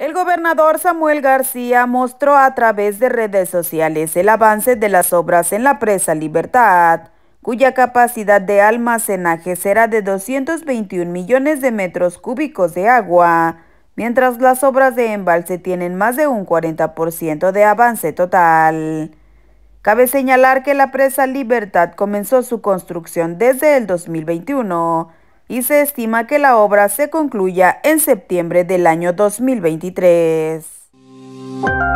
El gobernador Samuel García mostró a través de redes sociales el avance de las obras en la presa Libertad, cuya capacidad de almacenaje será de 221 millones de metros cúbicos de agua, mientras las obras de embalse tienen más de un 40% de avance total. Cabe señalar que la presa Libertad comenzó su construcción desde el 2021 y se estima que la obra se concluya en septiembre del año 2023.